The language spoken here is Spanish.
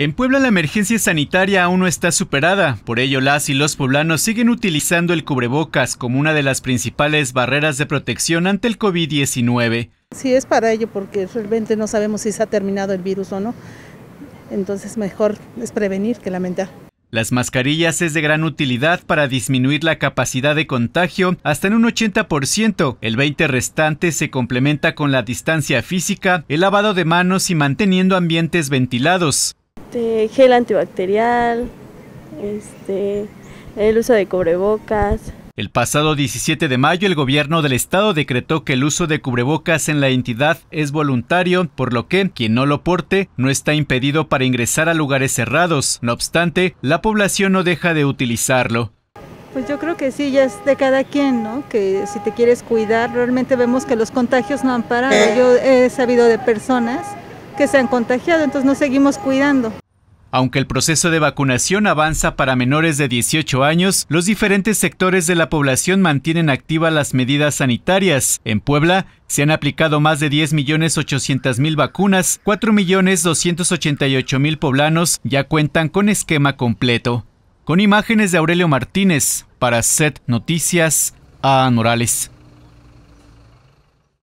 En Puebla la emergencia sanitaria aún no está superada, por ello las y los poblanos siguen utilizando el cubrebocas como una de las principales barreras de protección ante el COVID-19. Sí, es para ello porque realmente no sabemos si se ha terminado el virus o no, entonces mejor es prevenir que lamentar. Las mascarillas es de gran utilidad para disminuir la capacidad de contagio hasta en un 80%. El 20% restante se complementa con la distancia física, el lavado de manos y manteniendo ambientes ventilados. Este, gel antibacterial, este, el uso de cubrebocas. El pasado 17 de mayo el gobierno del estado decretó que el uso de cubrebocas en la entidad es voluntario, por lo que quien no lo porte no está impedido para ingresar a lugares cerrados. No obstante, la población no deja de utilizarlo. Pues yo creo que sí, ya es de cada quien, ¿no? Que si te quieres cuidar, realmente vemos que los contagios no han parado. Eh. Yo he sabido de personas que se han contagiado, entonces nos seguimos cuidando. Aunque el proceso de vacunación avanza para menores de 18 años, los diferentes sectores de la población mantienen activas las medidas sanitarias. En Puebla se han aplicado más de 10.800.000 vacunas, 4.288.000 poblanos ya cuentan con esquema completo. Con imágenes de Aurelio Martínez, para Set Noticias, a Morales.